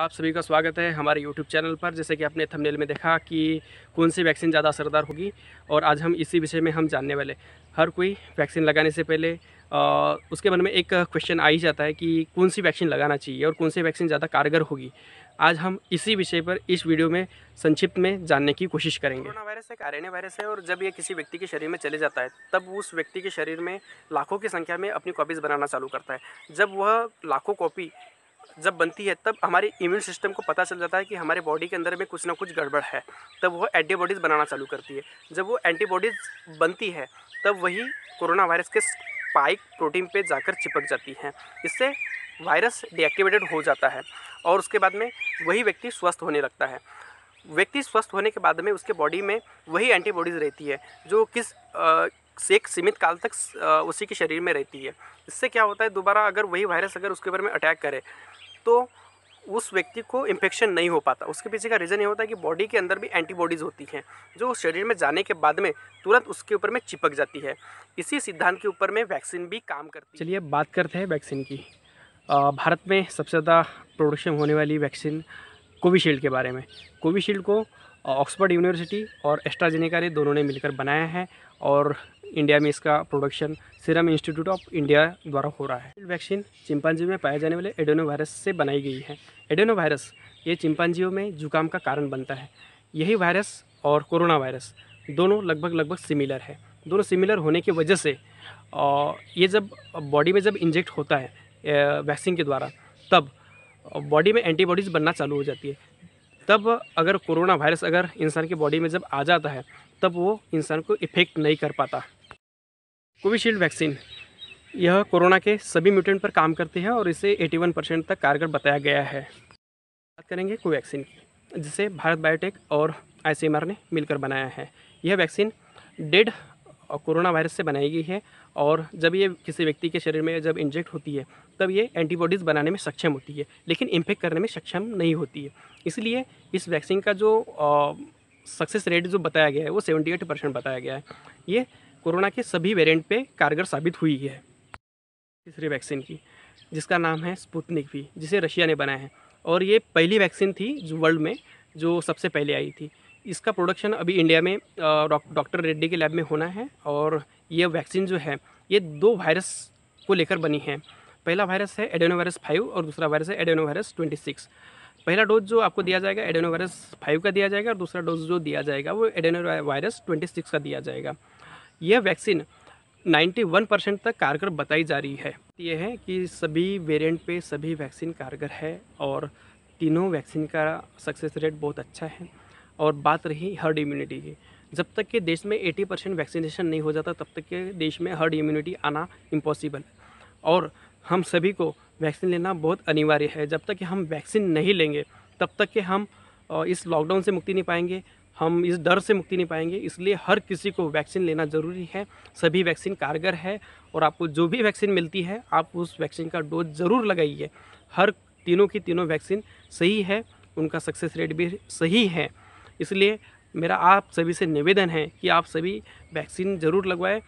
आप सभी का स्वागत है हमारे यूट्यूब चैनल पर जैसे कि आपने थंबनेल में देखा कि कौन सी वैक्सीन ज़्यादा असरदार होगी और आज हम इसी विषय में हम जानने वाले हर कोई वैक्सीन लगाने से पहले आ, उसके मन में एक क्वेश्चन आ ही जाता है कि कौन सी वैक्सीन लगाना चाहिए और कौन सी वैक्सीन ज़्यादा कारगर होगी आज हम इसी विषय पर इस वीडियो में संक्षिप्त में जानने की कोशिश करेंगे कोरोना वायरस एक आर वायरस है और जब ये किसी व्यक्ति के शरीर में चले जाता है तब उस व्यक्ति के शरीर में लाखों की संख्या में अपनी कॉपीज़ बनाना चालू करता है जब वह लाखों कॉपी जब बनती है तब हमारे इम्यून सिस्टम को पता चल जाता है कि हमारे बॉडी के अंदर में कुछ ना कुछ गड़बड़ है तब वो एंटीबॉडीज़ बनाना चालू करती है जब वो एंटीबॉडीज़ बनती है तब वही कोरोना वायरस के स्पाइक प्रोटीन पे जाकर चिपक जाती हैं इससे वायरस डीएक्टिवेटेड हो जाता है और उसके बाद में वही व्यक्ति स्वस्थ होने लगता है व्यक्ति स्वस्थ होने के बाद में उसके बॉडी में वही एंटीबॉडीज़ रहती है जो किस आ, एक सीमित काल तक उसी के शरीर में रहती है इससे क्या होता है दोबारा अगर वही वायरस अगर उसके ऊपर में अटैक करे तो उस व्यक्ति को इन्फेक्शन नहीं हो पाता उसके पीछे का रीज़न ये होता है कि बॉडी के अंदर भी एंटीबॉडीज़ होती हैं जो शरीर में जाने के बाद में तुरंत उसके ऊपर में चिपक जाती है इसी सिद्धांत के ऊपर में वैक्सीन भी काम करती है चलिए बात करते हैं वैक्सीन की भारत में सबसे ज़्यादा प्रोडक्शन होने वाली वैक्सीन कोविशील्ड के बारे में कोविशील्ड को ऑक्सफर्ड यूनिवर्सिटी और एस्ट्राजेनिका ने दोनों ने मिलकर बनाया है और इंडिया में इसका production Serum Institute of India द्वारा हो रहा है वैक्सीन चिंपांजी में पाए जाने वाले एडोनो वायरस से बनाई गई है एडेनो वायरस ये चिंपांजियों में जुकाम का कारण बनता है यही वायरस और कोरोना वायरस दोनों लगभग लगभग सिमिलर है दोनों सिमिलर होने की वजह से ये जब बॉडी में जब इंजेक्ट होता है वैक्सीन के द्वारा तब बॉडी में एंटीबॉडीज़ बनना चालू हो जाती है तब अगर कोरोना वायरस अगर इंसान की बॉडी में जब आ जाता है तब वो इंसान को इफ़ेक्ट नहीं कर पाता कोविशील्ड वैक्सीन यह कोरोना के सभी म्यूटेंट पर काम करती है और इसे 81 परसेंट तक कारगर बताया गया है बात करेंगे कोवैक्सीन की जिसे भारत बायोटेक और आई ने मिलकर बनाया है यह वैक्सीन डेढ़ और कोरोना वायरस से बनाई गई है और जब ये किसी व्यक्ति के शरीर में जब इंजेक्ट होती है तब ये एंटीबॉडीज़ बनाने में सक्षम होती है लेकिन इम्फेक्ट करने में सक्षम नहीं होती है इसलिए इस वैक्सीन का जो सक्सेस रेट जो बताया गया है वो सेवेंटी एट परसेंट बताया गया है ये कोरोना के सभी वेरिएंट पे कारगर साबित हुई है तीसरी वैक्सीन की जिसका नाम है स्पुतनिक भी जिसे रशिया ने बनाया है और ये पहली वैक्सीन थी जो वर्ल्ड में जो सबसे पहले आई थी इसका प्रोडक्शन अभी इंडिया में डॉक्टर रेड्डी के लैब में होना है और ये वैक्सीन जो है ये दो वायरस को लेकर बनी है पहला वायरस है वायरस फाइव और दूसरा वायरस है वायरस ट्वेंटी सिक्स पहला डोज जो आपको दिया जाएगा वायरस फाइव का दिया जाएगा और दूसरा डोज जो दिया जाएगा वो एडेनो वायरस ट्वेंटी सिक्स का दिया जाएगा यह वैक्सीन नाइन्टी वन परसेंट तक कारगर बताई जा रही है यह है कि सभी वेरिएंट पे सभी वैक्सीन कारगर है और तीनों वैक्सीन का सक्सेस रेट बहुत अच्छा है और बात रही हर्ड इम्यूनिटी की जब तक के देश में 80 परसेंट वैक्सीनेशन नहीं हो जाता तब तक के देश में हर्ड इम्यूनिटी आना इम्पॉसिबल और हम सभी को वैक्सीन लेना बहुत अनिवार्य है जब तक कि हम वैक्सीन नहीं लेंगे तब तक के हम इस लॉकडाउन से मुक्ति नहीं पाएंगे हम इस डर से मुक्ति नहीं पाएंगे इसलिए हर किसी को वैक्सीन लेना ज़रूरी है सभी वैक्सीन कारगर है और आपको जो भी वैक्सीन मिलती है आप उस वैक्सीन का डोज ज़रूर लगाइए हर तीनों की तीनों वैक्सीन सही है उनका सक्सेस रेट भी सही है इसलिए मेरा आप सभी से निवेदन है कि आप सभी वैक्सीन ज़रूर लगवाएं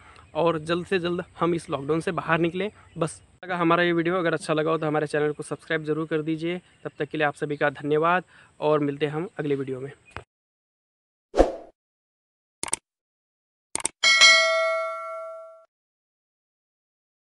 और जल्द से जल्द हम इस लॉकडाउन से बाहर निकलें बस लगा हमारा ये वीडियो अगर अच्छा लगा हो तो हमारे चैनल को सब्सक्राइब जरूर कर दीजिए तब तक के लिए आप सभी का धन्यवाद और मिलते हैं हम अगले वीडियो में